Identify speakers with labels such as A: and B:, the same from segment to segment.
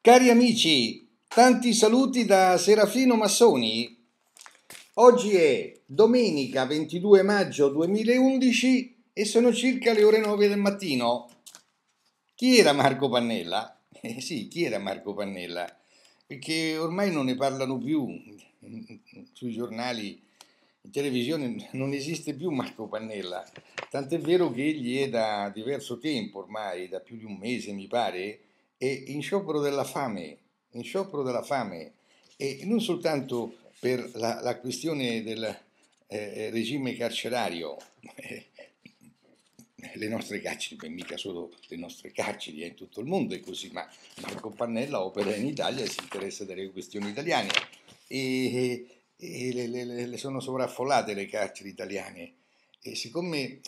A: Cari amici, tanti saluti da Serafino Massoni. Oggi è domenica 22 maggio 2011 e sono circa le ore 9 del mattino. Chi era Marco Pannella? Eh sì, chi era Marco Pannella? Perché ormai non ne parlano più sui giornali, in televisione non esiste più Marco Pannella. Tant'è vero che egli è da diverso tempo ormai, da più di un mese mi pare, e in sciopero della fame, in sciopero della fame, e non soltanto per la, la questione del eh, eh regime carcerario, le nostre carceri, mica solo le nostre carceri, in tutto il mondo è così, ma Marco Pannella opera in Italia e si interessa delle questioni italiane e, e le, le, le sono sovraffollate le carceri italiane e siccome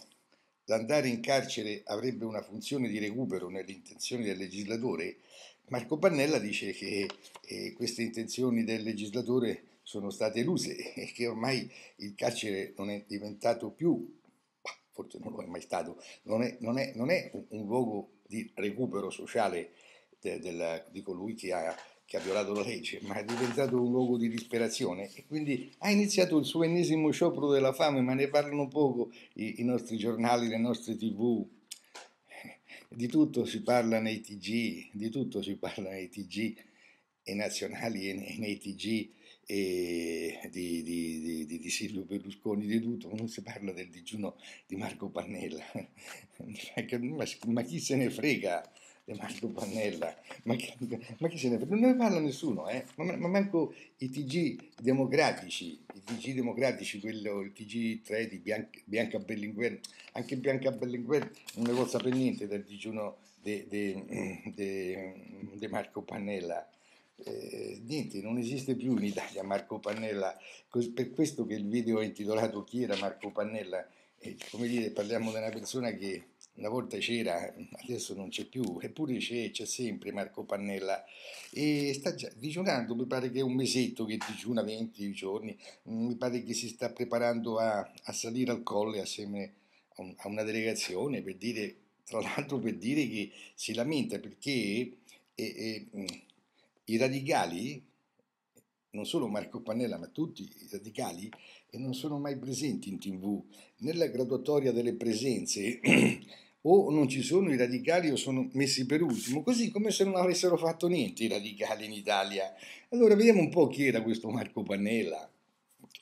A: l'andare in carcere avrebbe una funzione di recupero nelle intenzioni del legislatore, Marco Pannella dice che eh, queste intenzioni del legislatore sono state eluse e che ormai il carcere non è diventato più, forse non lo è mai stato, non è, non è, non è un luogo di recupero sociale de, della, di colui che ha che ha violato la legge, ma è diventato un luogo di disperazione e quindi ha iniziato il suo ennesimo sciopero della fame, ma ne parlano poco i, i nostri giornali, le nostre tv. Eh, di tutto si parla nei TG, di tutto si parla nei TG e nazionali e nei, nei TG e di, di, di, di, Silvio Berlusconi, di tutto, non si parla del digiuno di Marco Pannella, ma, ma chi se ne frega? Marco Pannella, ma chi, ma chi se ne frega? Non ne parla nessuno, eh? ma, ma, manco i TG democratici, i TG democratici, quello, il TG3 di Bianca, Bianca Bellinguer, anche Bianca Berlinguer non ne vuol sapere niente del digiuno di Marco Pannella. Eh, niente, non esiste più in Italia Marco Pannella, per questo che il video è intitolato Chi era Marco Pannella, eh, come dire, parliamo di una persona che una volta c'era, adesso non c'è più, eppure c'è, c'è sempre Marco Pannella e sta già digiunando, mi pare che è un mesetto che digiuna 20 giorni, mm, mi pare che si sta preparando a, a salire al colle assieme a, un, a una delegazione per dire, tra l'altro per dire che si lamenta perché eh, eh, i radicali, non solo Marco Pannella, ma tutti i radicali, e non sono mai presenti in tv. Nella graduatoria delle presenze o non ci sono i radicali o sono messi per ultimo, così come se non avessero fatto niente i radicali in Italia. Allora vediamo un po' chi era questo Marco Pannella,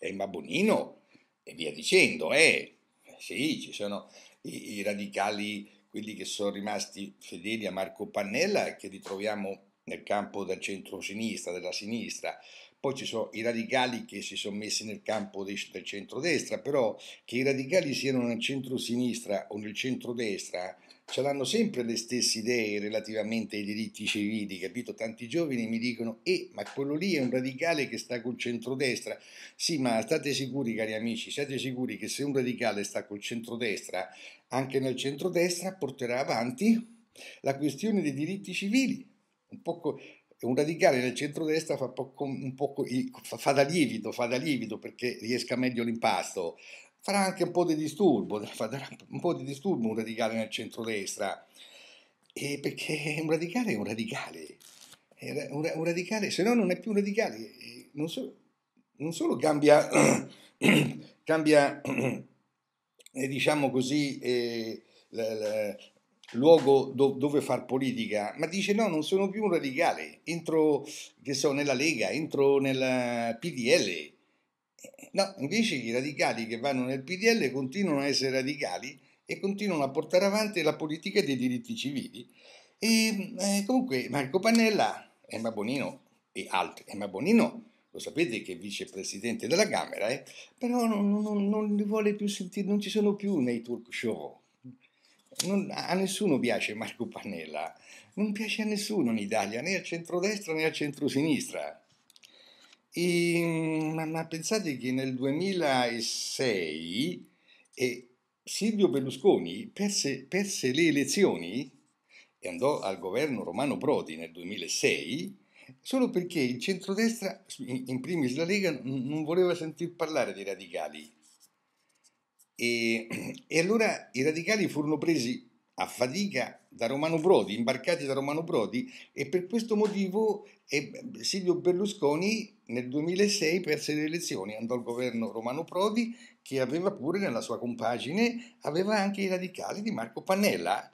A: Emma Bonino e via dicendo, eh, sì, ci sono i, i radicali, quelli che sono rimasti fedeli a Marco Pannella e che ritroviamo nel campo del centro-sinistra, della sinistra, poi ci sono i radicali che si sono messi nel campo del centrodestra, però che i radicali siano nel centro-sinistra o nel centrodestra ce l'hanno sempre le stesse idee relativamente ai diritti civili, capito? Tanti giovani mi dicono, eh, ma quello lì è un radicale che sta col centrodestra. Sì, ma state sicuri, cari amici, siate sicuri che se un radicale sta col centrodestra, anche nel centrodestra porterà avanti la questione dei diritti civili. Un po' co- un radicale nel centrodestra fa, poco, un poco, fa da lievito, fa da lievito perché riesca meglio l'impasto, farà anche un po' di disturbo, farà un po' di disturbo un radicale nel centrodestra, e perché un radicale è un radicale, un, un radicale, se no non è più un radicale, eh, non, so, non solo cambia, cambia eh, diciamo così, eh, la, la, luogo do, dove far politica, ma dice no, non sono più un radicale, entro, che so, nella Lega, entro nel eh, PDL. Eh, no, invece i radicali che vanno nel PDL continuano a essere radicali e continuano a portare avanti la politica dei diritti civili. E eh, comunque Marco Pannella, Emma Bonino e altri, Emma Bonino lo sapete che è vicepresidente della Camera, eh? però non, non, non li vuole più sentire, non ci sono più nei talk show non, a nessuno piace Marco Pannella, non piace a nessuno in Italia, né al centrodestra né al centrosinistra. E, mm, ma, ma, pensate che nel 2006 eh, Silvio Berlusconi perse, perse le elezioni e andò al governo Romano Prodi nel 2006 solo perché il centrodestra, in primis la Lega, non voleva sentir parlare dei radicali e, allora i radicali furono presi a fatica da Romano Prodi, imbarcati da Romano Prodi e per questo motivo eh, Silvio Berlusconi nel 2006 perse le elezioni, andò al governo Romano Prodi che aveva pure nella sua compagine, aveva anche i radicali di Marco Pannella.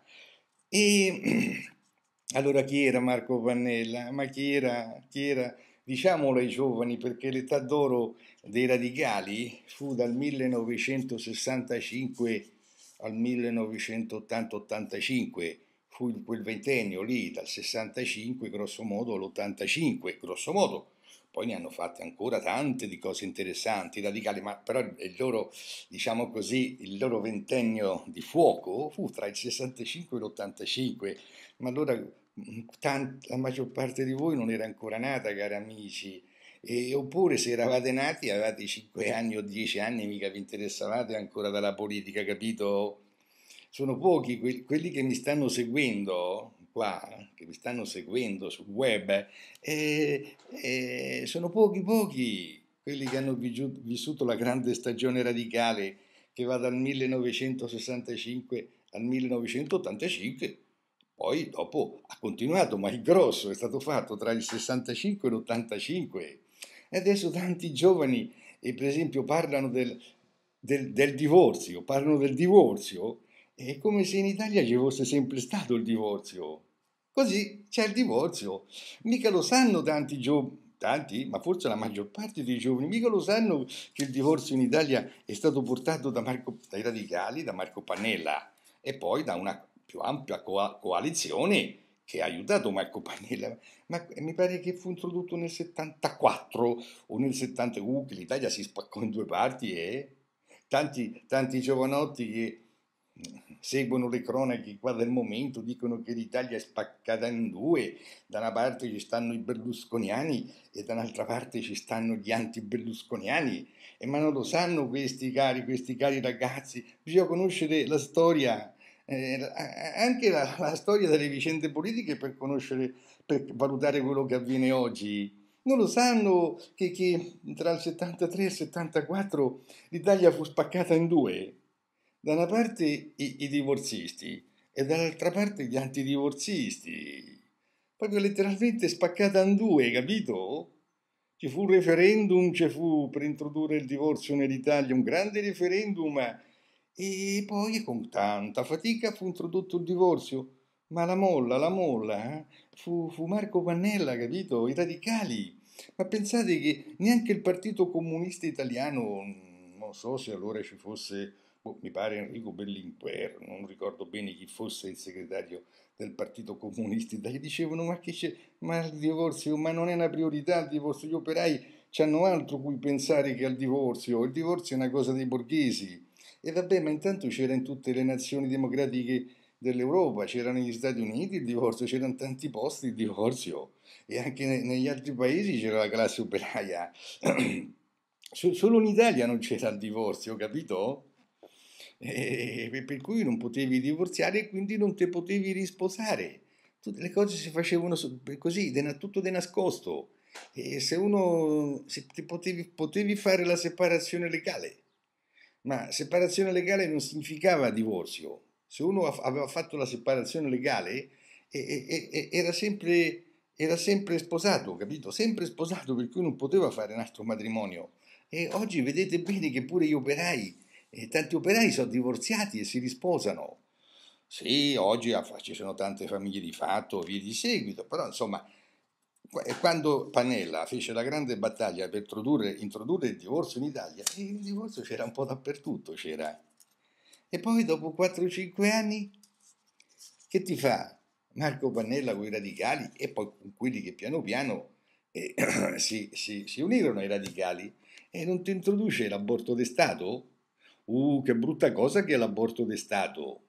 A: E allora chi era Marco Pannella? Ma chi era? Chi era? Diciamolo ai giovani perché l'età d'oro dei radicali fu dal 1965 al 1980-85, fu in quel ventennio lì, dal 65 grosso modo all'85 grosso modo. Poi ne hanno fatte ancora tante di cose interessanti, radicali, ma però il loro, diciamo così, il loro ventennio di fuoco fu tra il 65 e l'85. Ma allora Mm, tant- la maggior parte di voi non era ancora nata, cari amici, e, oppure se eravate nati, avevate 5 anni o 10 anni, mica vi interessavate ancora dalla politica, capito? Sono pochi que- quelli che mi stanno seguendo qua, che mi stanno seguendo sul web, eh, eh, sono pochi pochi quelli che hanno vigiut- vissuto la grande stagione radicale che va dal 1965 al 1985 poi dopo ha continuato, ma il grosso è stato fatto tra il 65 e l'85. E adesso tanti giovani, per esempio, parlano del, del, del divorzio, parlano del divorzio, è come se in Italia ci fosse sempre stato il divorzio. Così c'è il divorzio. Mica lo sanno tanti giovani tanti, ma forse la maggior parte dei giovani, mica lo sanno che il divorzio in Italia è stato portato da Marco, dai radicali, da Marco Pannella e poi da una più ampia co- coalizione che ha aiutato Marco Pannella, ma mi pare che fu introdotto nel 74 o nel 71 uh, che l'Italia si spaccò in due parti e tanti, tanti giovanotti che mm, seguono le cronache qua del momento dicono che l'Italia è spaccata in due, da una parte ci stanno i berlusconiani e dall'altra parte ci stanno gli anti-berlusconiani, e ma non lo sanno questi cari, questi cari ragazzi, bisogna conoscere la storia eh, eh, anche la, la, storia delle vicende politiche per conoscere, per valutare quello che avviene oggi. Non lo sanno che, che tra il 73 e il 74 l'Italia fu spaccata in due. Da una parte i, i divorzisti e dall'altra parte gli antidivorzisti. Proprio letteralmente spaccata in due, capito? Ci fu un referendum, ci fu per introdurre il divorzio nell'Italia, un grande referendum e poi con tanta fatica fu introdotto il divorzio. Ma la molla, la molla, eh? fu, fu Marco Pannella, capito? I radicali. Ma pensate che neanche il Partito Comunista Italiano, mm, non so se allora ci fosse boh, mi pare Enrico Berlinguer, non ricordo bene chi fosse il segretario del Partito Comunista Italia, dicevano ma, che c'è, ma il divorzio, ma non è una priorità il divorzio, gli operai hanno altro cui pensare che al divorzio, il divorzio è una cosa dei borghesi, e vabbè, ma intanto c'era in tutte le nazioni democratiche dell'Europa, c'era negli Stati Uniti il divorzio, c'erano tanti posti il divorzio e anche negli altri paesi c'era la classe operaia. Solo in Italia non c'era il divorzio, capito? E per cui non potevi divorziare e quindi non ti potevi risposare. Tutte le cose si facevano così, tutto di nascosto. E se uno se potevi, potevi fare la separazione legale ma separazione legale non significava divorzio. Se uno aveva fatto la separazione legale, era sempre, era sempre sposato, capito? Sempre sposato, per cui non poteva fare un altro matrimonio. E oggi vedete bene che pure gli operai, tanti operai sono divorziati e si risposano. Sì, oggi ci sono tante famiglie di fatto, via di seguito, però insomma quando Panella fece la grande battaglia per introdurre il divorzio in Italia, il divorzio c'era un po' dappertutto, c'era. E poi dopo 4-5 anni, che ti fa Marco Pannella con i radicali e poi con quelli che piano piano eh, si, si, si, unirono ai radicali e non ti introduce l'aborto d'estato? Uh, che brutta cosa che è l'aborto d'estato!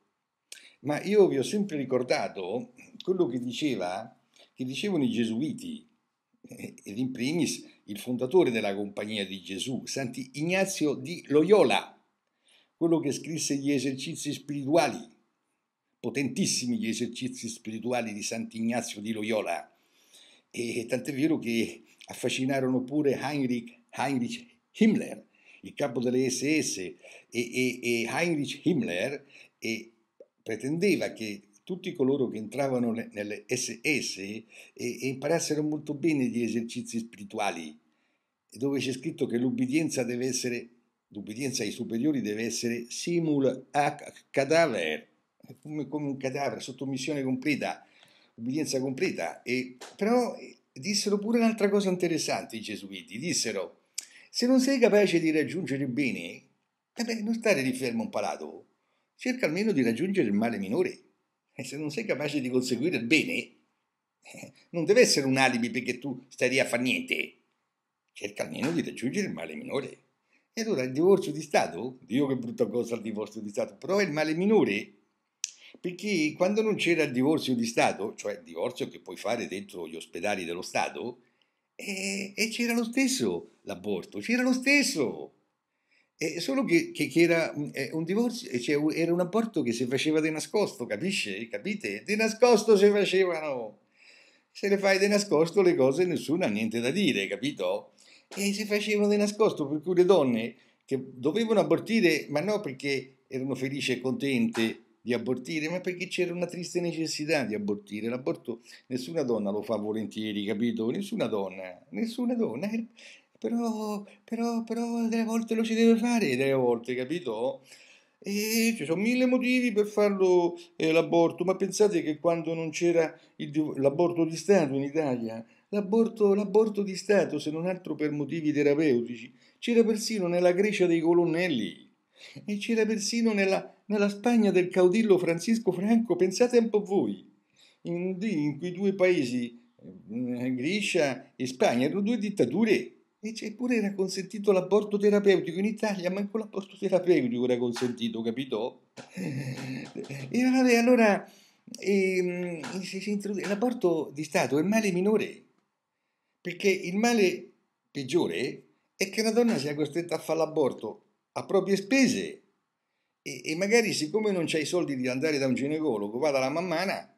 A: Ma io vi ho sempre ricordato quello che diceva che dicevano i gesuiti, eh, ed in primis il fondatore della Compagnia di Gesù, Santi Ignazio di Loyola, quello che scrisse gli esercizi spirituali, potentissimi gli esercizi spirituali di Sant'Ignazio di Loyola, e tant'è vero che affascinarono pure Heinrich, Heinrich Himmler, il capo delle SS, e, e, e Heinrich Himmler e pretendeva che tutti coloro che entravano nelle SS e, e imparassero molto bene gli esercizi spirituali, dove c'è scritto che l'ubbidienza deve essere, l'ubbidienza ai superiori deve essere simul a cadaver, come, come un cadavere, sottomissione completa, ubbidienza completa. E, però eh, dissero pure un'altra cosa interessante i gesuiti, dissero se non sei capace di raggiungere il bene, eh beh, non stare di fermo un palato, cerca almeno di raggiungere il male minore. E se non sei capace di conseguire il bene, non deve essere un alibi perché tu stai lì a fare niente. Cerca almeno di raggiungere il male minore. E allora il divorzio di Stato, Dio che brutta cosa il divorzio di Stato, però è il male minore. Perché quando non c'era il divorzio di Stato, cioè il divorzio che puoi fare dentro gli ospedali dello Stato, e, eh, e c'era lo stesso l'aborto, c'era lo stesso. E solo che, che, che era mm, eh, un, divorzio, cioè era un aborto che si faceva di nascosto, capisci? Capite? Di nascosto si facevano. Se le fai di nascosto le cose nessuno ha niente da dire, capito? E si facevano di nascosto, per cui le donne che dovevano abortire, ma non perché erano felici e contente di abortire, ma perché c'era una triste necessità di abortire. L'aborto nessuna donna lo fa volentieri, capito? Nessuna donna, nessuna donna però, però, però delle volte lo si deve fare, delle volte, capito? E ci sono mille motivi per farlo eh, l'aborto, ma pensate che quando non c'era il, l'aborto di Stato in Italia, l'aborto, l'aborto di Stato, se non altro per motivi terapeutici, c'era persino nella Grecia dei colonnelli e c'era persino nella, nella Spagna del caudillo Francisco Franco, pensate un po' voi, in, in quei due paesi, eh, Grecia e Spagna, erano due dittature Eppure era consentito l'aborto terapeutico in Italia, ma anche l'aborto terapeutico era consentito, capito? E vabbè, allora e, ehm, l'aborto di Stato è il male minore, perché il male peggiore è che la donna sia costretta a fare l'aborto a proprie spese e, e magari siccome non c'è i soldi di andare da un ginecologo, va dalla mammana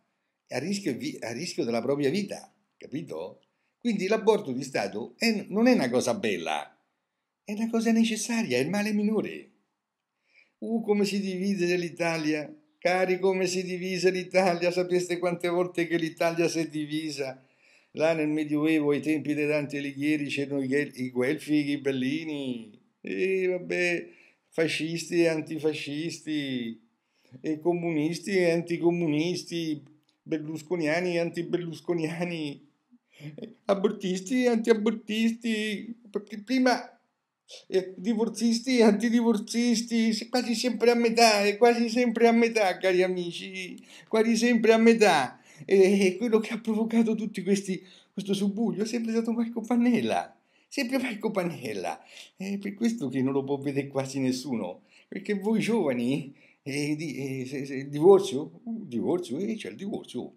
A: a rischio, a rischio della propria vita, capito? Quindi l'aborto di Stato è, non è una cosa bella, è una cosa necessaria, è il male minore. Uh, come si divide l'Italia! Cari, come si divise l'Italia! Sapeste quante volte che l'Italia si è divisa? Là nel Medioevo, ai tempi dei Dante Alighieri, c'erano i Guelfi e i Ghibellini. E vabbè, fascisti e antifascisti, e comunisti e anticomunisti, berlusconiani e antiberlusconiani abortisti e antiabortisti, prima eh, divorzisti e antidivorzisti, quasi sempre a metà, eh, quasi sempre a metà, cari amici, quasi sempre a metà. E quello che ha provocato tutti questi, questo subuglio è sempre stato Marco Pannella, sempre Marco Pannella. È per questo che non lo può vedere quasi nessuno, perché voi giovani, eh, di, eh, se, se, divorzio, divorzio, eh, c'è il divorzio,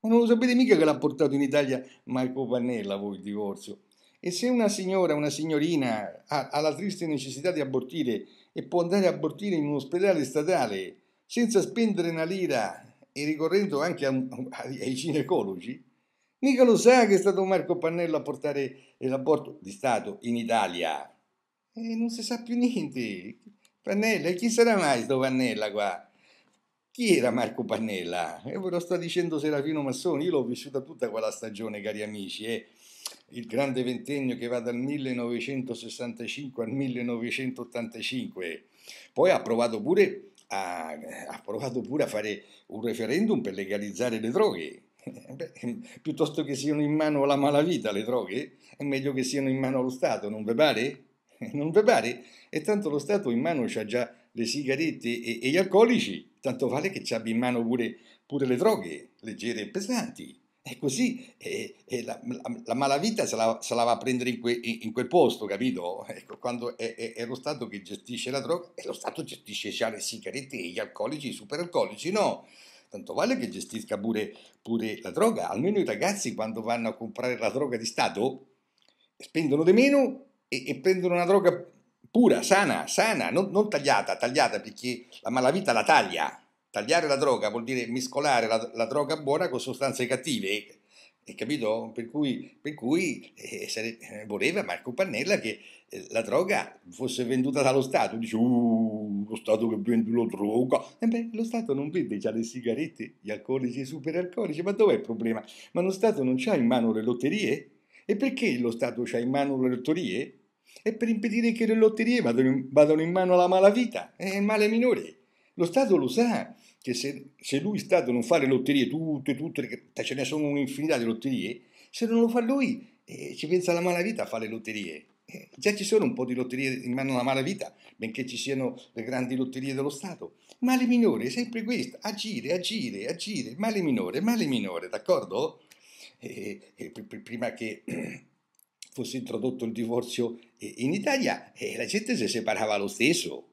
A: ma non lo sapete mica che l'ha portato in Italia Marco Pannella voi il divorzio? E se una signora, una signorina ha, ha la triste necessità di abortire e può andare a abortire in un ospedale statale senza spendere una lira e ricorrendo anche a, a, ai ginecologi, mica lo sa che è stato Marco Pannella a portare l'aborto di Stato in Italia. E non si sa più niente. Pannella, chi sarà mai sto Pannella qua? chi era Marco Pannella? E ve lo sta dicendo Serafino Massoni, io l'ho vissuta tutta quella stagione, cari amici, e eh. il grande ventennio che va dal 1965 al 1985. Poi ha provato pure a, ha provato pure a fare un referendum per legalizzare le droghe. Eh, beh, piuttosto che siano in mano alla malavita le droghe, è meglio che siano in mano allo Stato, non ve pare? Non ve pare? E tanto lo Stato in mano ha già le sigarette e, e gli alcolici tanto vale che ci abbia in mano pure, pure le droghe, leggere e pesanti. E così e, e la, la, la, malavita se la, se la, va a prendere in, que, in, in quel posto, capito? Ecco, quando è, è, è, lo Stato che gestisce la droga, e lo Stato gestisce già le sigarette, e gli alcolici, i superalcolici, no? Tanto vale che gestisca pure, pure la droga. Almeno i ragazzi quando vanno a comprare la droga di Stato spendono di meno e, e prendono una droga pura, sana, sana, non, non tagliata, tagliata perché la malavita la taglia. Tagliare la droga vuol dire mescolare la, la droga buona con sostanze cattive eh, capito? Per cui, per cui eh, sare- eh, voleva Marco Pannella che eh, la droga fosse venduta dallo Stato. Dice, uh, lo Stato che vende la droga. E eh beh, lo Stato non vende già le sigarette, gli alcolici e i superalcolici. Ma dov'è il problema? Ma lo Stato non ha in mano le lotterie? E perché lo Stato ha in mano le lotterie? e per impedire che le lotterie vadano in mano alla malavita, è male minore. Lo Stato lo sa che se, se lui Stato non fa le lotterie, tutte, tutte, perché ce ne sono un'infinità di lotterie, se non lo fa lui eh, ci pensa la malavita a fare le lotterie. Eh, già ci sono un po' di lotterie in mano alla malavita, benché ci siano le grandi lotterie dello Stato. Male minore è sempre questo, agire, agire, agire, male minore, male minore, d'accordo? Eh, eh prima che fosse introdotto il divorzio in Italia e la gente si separava lo stesso.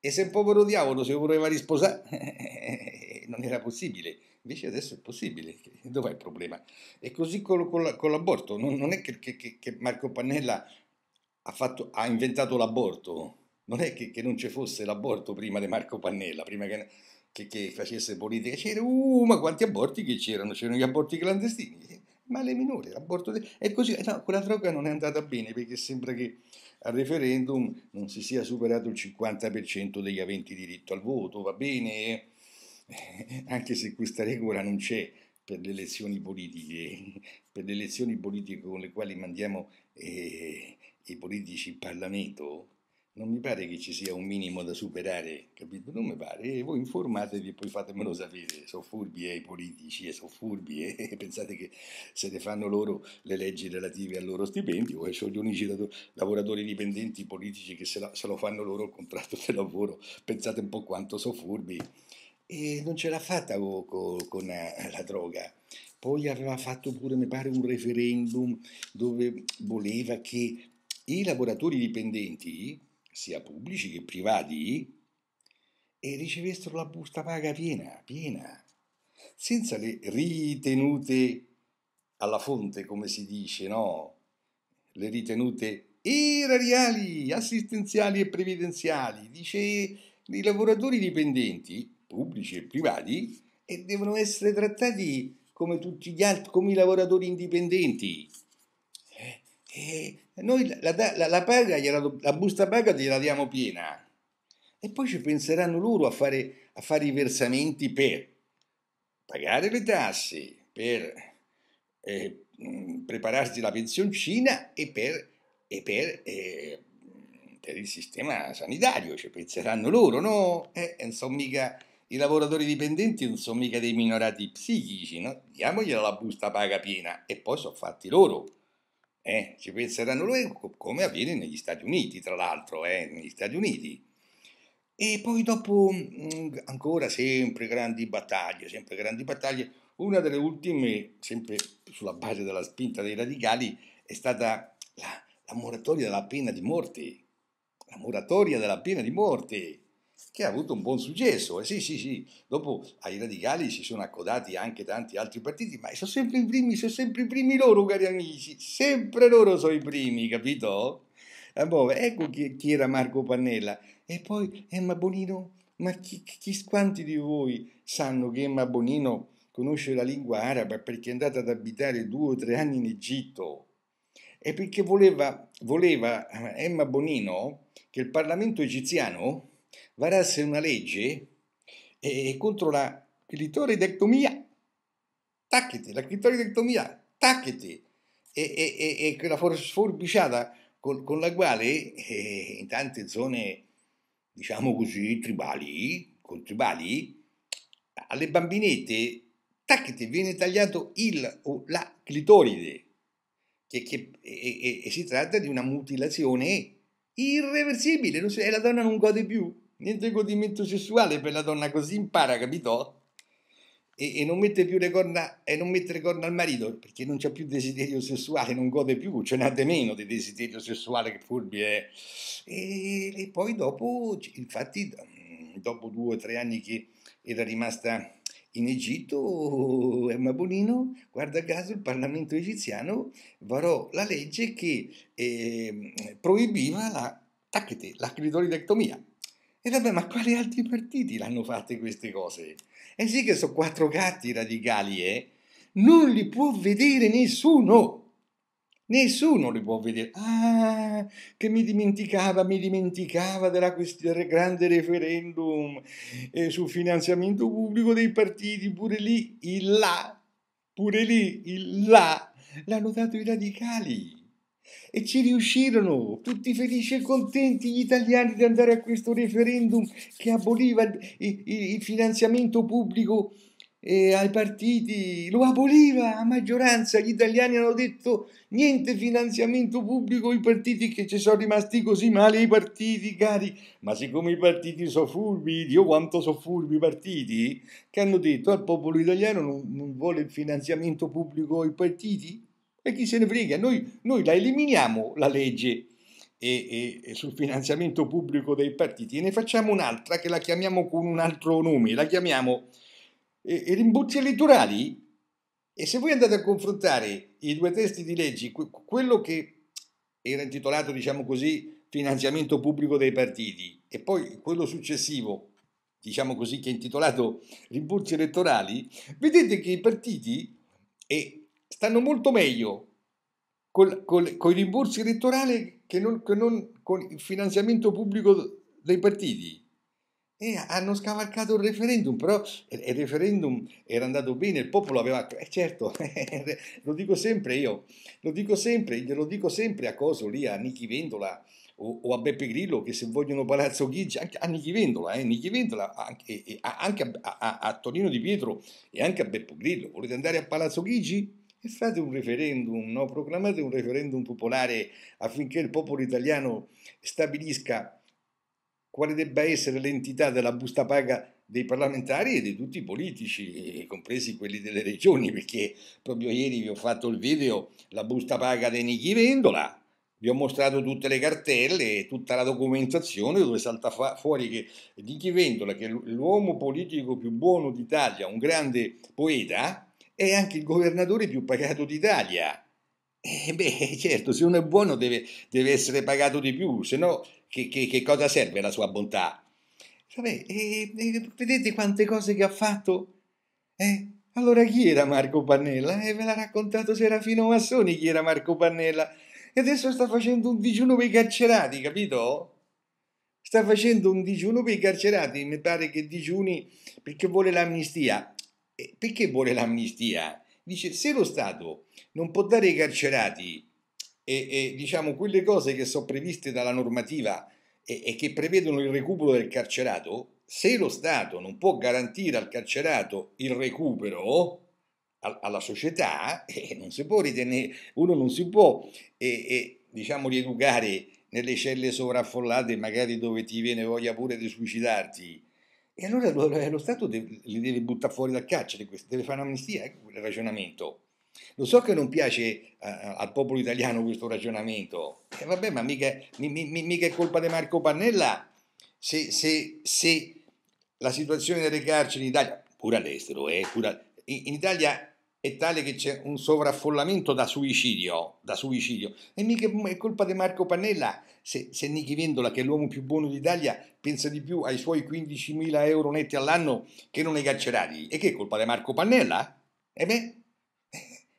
A: E se il povero diavolo si voleva risposare, non era possibile. Invece adesso è possibile. Dov'è il problema? E così con, con, con l'aborto. Non, non è che, che, che, Marco Pannella ha, fatto, ha inventato l'aborto. Non è che, che non ci fosse l'aborto prima di Marco Pannella, prima che, facesse politica. C'era, uh, ma quanti aborti che c'erano? C'erano gli aborti clandestini male minore, aborto di... e così, eh, no, quella droga non è andata bene perché sembra che al referendum non si sia superato il 50% degli aventi diritto al voto, va bene, anche se questa regola non c'è per le elezioni politiche, per le elezioni politiche con le quali mandiamo eh, i politici in Parlamento, non mi pare che ci sia un minimo da superare, capito? Non mi pare. E voi informatevi e poi fatemelo sapere. Sono furbi e i politici e sono furbi e eh. pensate che se ne fanno loro le leggi relative al loro stipendio e eh, sono gli unici lavoratori dipendenti politici che se, la, se lo fanno loro il contratto di lavoro. Pensate un po' quanto sono furbi. E non ce l'ha fatta co, co, con eh, la droga. Poi aveva fatto pure, mi pare, un referendum dove voleva che i lavoratori dipendenti sia pubblici che privati, e ricevessero la busta paga piena, piena, senza le ritenute alla fonte, come si dice, no? Le ritenute erariali, assistenziali e previdenziali, dice i lavoratori dipendenti, pubblici e privati, e devono essere trattati come tutti gli altri, come i lavoratori indipendenti. E, eh, eh, noi la, la, la, paga gliela, la busta paga gliela diamo piena e poi ci penseranno loro a fare, a fare i versamenti per pagare le tasse, per eh, mm, prepararsi la pensioncina e per, e per, eh, per il sistema sanitario, ci penseranno loro, no? Eh, insomma, mica, i lavoratori dipendenti non sono mica dei minorati psichici, no? Diamogliela la busta paga piena e poi sono fatti loro eh, ci penseranno loro, come avviene negli Stati Uniti, tra l'altro, eh, negli Stati Uniti. E poi dopo, mm, ancora sempre grandi battaglie, sempre grandi battaglie, una delle ultime, sempre sulla base della spinta dei radicali, è stata la, la moratoria della pena di morte. La moratoria della pena di morte che ha avuto un buon successo. Eh sì, sì, sì. Dopo ai radicali si sono accodati anche tanti altri partiti, ma sono sempre i primi, sono sempre i primi loro, cari amici. Sempre loro sono i primi, capito? Ah, boh, ecco chi, chi, era Marco Pannella. E poi Emma Bonino. Ma chi, chi, quanti di voi sanno che Emma Bonino conosce la lingua araba perché è andata ad abitare due o tre anni in Egitto? E perché voleva, voleva eh, Emma Bonino che il Parlamento egiziano varasse una legge eh, contro la clitoridectomia. tacchete, la clitoridectomia, tacchete, E, e, e, quella forbiciata con, con la quale eh, in tante zone, diciamo così, tribali, con tribali, alle bambinette, tacchete, viene tagliato il o la clitoride. Che, che e, e si tratta di una mutilazione irreversibile, e la donna non gode più niente godimento sessuale per la donna così impara, capito? E, e non mette più le corna e non mettere corna al marito perché non c'è più desiderio sessuale, non gode più, ce n'ha di meno di desiderio sessuale che furbi è. Eh. E, e poi dopo, infatti, mm, dopo due o tre anni che era rimasta in Egitto, eh, Emma Bonino, guarda caso, il Parlamento egiziano varò la legge che eh, proibiva la, tacchete, la clitoridectomia. E vabbè, ma quali altri partiti l'hanno fatte queste cose? E sì che sono quattro gatti radicali, eh? Non li può vedere nessuno! Nessuno li può vedere. Ah, che mi dimenticava, mi dimenticava della questione del grande referendum eh, sul finanziamento pubblico dei partiti, pure lì il là, pure lì il là, l'hanno dato i radicali. E ci riuscirono, tutti felici e contenti gli italiani di andare a questo referendum che aboliva il, finanziamento pubblico ai partiti, lo aboliva a maggioranza. Gli italiani hanno detto niente finanziamento pubblico ai partiti che ci sono rimasti così male i partiti, cari. Ma siccome i partiti sono furbi, Dio quanto sono furbi i partiti, che hanno detto al popolo italiano non vuole il finanziamento pubblico ai partiti e chi se ne frega? Noi, noi la eliminiamo la legge e, e, e, sul finanziamento pubblico dei partiti e ne facciamo un'altra che la chiamiamo con un altro nome, la chiamiamo eh, rimborsi elettorali. E se voi andate a confrontare i due testi di legge, quello che era intitolato, diciamo così, finanziamento pubblico dei partiti e poi quello successivo, diciamo così, che è intitolato rimborsi elettorali, vedete che i partiti e stanno molto meglio con i rimborsi elettorali che non, che non con il finanziamento pubblico dei partiti. E hanno scavalcato il referendum, però il referendum era andato bene, il popolo aveva... Eh certo, lo dico sempre io, lo dico sempre, glielo dico sempre a Coso lì, a Nichi Vendola o, o, a Beppe Grillo, che se vogliono Palazzo Chigi, anche a Nichi Vendola, eh, Nichi Vendola anche, anche a, a, a, a, Tonino Di Pietro e anche a Beppe Grillo, volete andare a Palazzo Chigi? fate un referendum, no? proclamate un referendum popolare affinché il popolo italiano stabilisca quale debba essere l'entità della busta paga dei parlamentari e di tutti i politici, compresi quelli delle regioni, perché proprio ieri vi ho fatto il video la busta paga dei Nichi Vendola, vi ho mostrato tutte le cartelle, tutta la documentazione dove salta fuori che Nichi Vendola, che è l'uomo politico più buono d'Italia, un grande poeta, è anche il governatore più pagato d'Italia. E beh, certo, se uno è buono deve, deve essere pagato di più, se no che, che, che cosa serve la sua bontà? Vabbè, e, e, vedete quante cose che ha fatto? Eh? Allora chi era Marco Pannella? eh, ve l'ha raccontato Serafino Massoni chi era Marco Pannella. E adesso sta facendo un digiuno per i carcerati, capito? Sta facendo un digiuno per i carcerati, mi pare che digiuni perché vuole l'amnistia perché vuole l'amnistia? Dice, se lo Stato non può dare ai carcerati e, e diciamo quelle cose che sono previste dalla normativa e, e che prevedono il recupero del carcerato, se lo Stato non può garantire al carcerato il recupero al, alla società, eh, non si può ritenere, uno non si può eh, eh, diciamo, rieducare nelle celle sovraffollate, magari dove ti viene voglia pure di suicidarti, e allora lo, eh, lo Stato deve, li deve buttare fuori dal carcere, deve fare un'amnistia, ecco quel ragionamento. Lo so che non piace uh, al popolo italiano questo ragionamento, e eh, vabbè, ma mica, mi, mi, mica, è colpa di Marco Pannella se, se, se, la situazione delle carceri in Italia, pure all'estero, eh, pure, in, in Italia è tale che c'è un sovraffollamento da suicidio, da suicidio. E mica è colpa di Marco Pannella se, se Nichi Vendola, che è l'uomo più buono d'Italia, pensa di più ai suoi 15.000 euro netti all'anno che non ai carcerati. E che è colpa di Marco Pannella? E eh beh,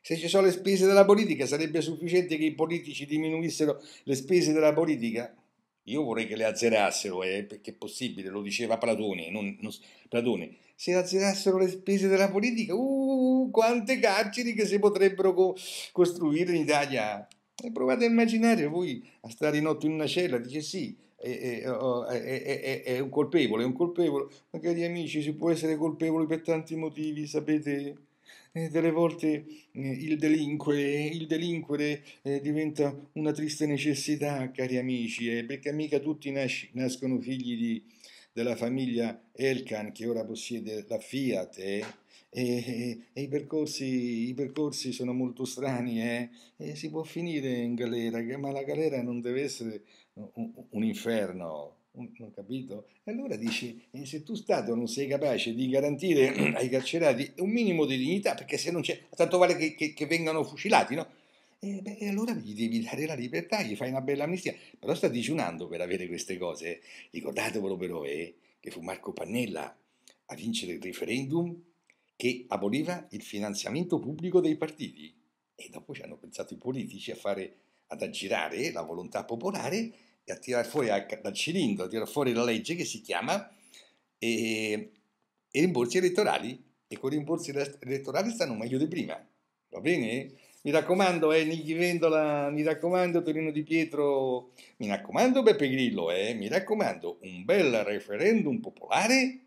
A: se ci sono le spese della politica, sarebbe sufficiente che i politici diminuissero le spese della politica io vorrei che le azzerassero, eh, perché è possibile, lo diceva Platone, non, non, Platone. Se azzerassero le spese della politica, uh, quante carceri che si potrebbero co- costruire in Italia. E provate a immaginare voi a stare in otto in una cella, dice sì, è, è, è, è un colpevole, è un colpevole. Ma cari amici, si può essere colpevoli per tanti motivi, sapete? Eh, delle volte eh, il delinquere, il delinquere eh, diventa una triste necessità, cari amici, eh, perché mica tutti nasci, nascono figli di, della famiglia Elkan che ora possiede la Fiat eh. e, i percorsi, i, percorsi, sono molto strani si può finire in galera, ma la galera non deve essere un, un inferno non mm, capito? E allora dici, eh, se tu Stato non sei capace di garantire ai carcerati un minimo di dignità, perché se non c'è, tanto vale che, che, che vengano fucilati, no? Eh, e, beh, allora gli devi dare la libertà, gli fai una bella amnistia. Però sta digiunando per avere queste cose. Ricordatevelo però eh, che fu Marco Pannella a vincere il referendum che aboliva il finanziamento pubblico dei partiti. E dopo ci hanno pensato i politici a fare, ad aggirare la volontà popolare e a tirare fuori dal cilindro, a tirare fuori la legge che si chiama e, e rimborsi elettorali e con i rimborsi elettorali stanno meglio di prima, va bene? Mi raccomando, eh, Nighi Vendola, mi raccomando, Torino Di Pietro, mi raccomando, Beppe Grillo, eh, mi raccomando, un bel referendum popolare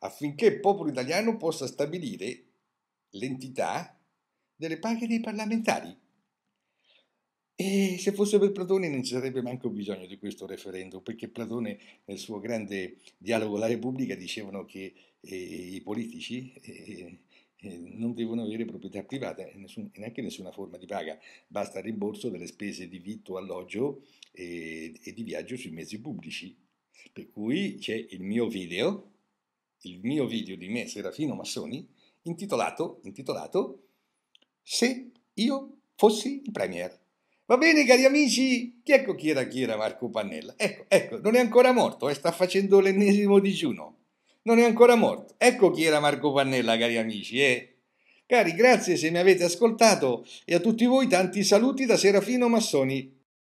A: affinché il popolo italiano possa stabilire l'entità delle paghe dei parlamentari. E eh, se fosse per Platone non ci sarebbe manco bisogno di questo referendum, perché Platone nel suo grande dialogo alla Repubblica dicevano che eh, i politici eh, eh non devono avere proprietà privata e nessun, neanche nessuna forma di paga, basta il rimborso delle spese di vitto, alloggio e, e di viaggio sui mezzi pubblici. Per cui c'è il mio video, il mio video di me, Serafino Massoni, intitolato, intitolato Se io fossi il Premier. Va bene, cari amici? Chi ecco chi era chi era Marco Pannella? Ecco, ecco, non è ancora morto, eh, sta facendo l'ennesimo digiuno. Non è ancora morto. Ecco chi era Marco Pannella, cari amici, eh. Cari, grazie se mi avete ascoltato e a tutti voi tanti saluti da Serafino Massoni.